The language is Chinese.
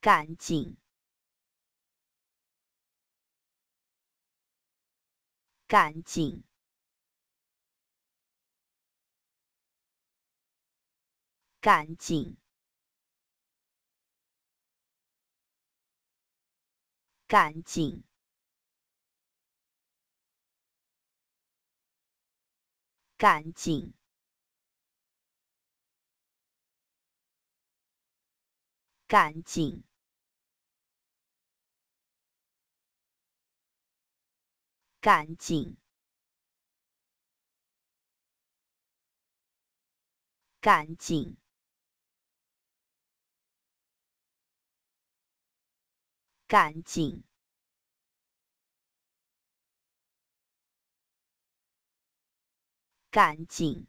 赶紧！赶紧！赶紧！赶紧！赶紧！赶紧！赶紧！赶紧！赶紧！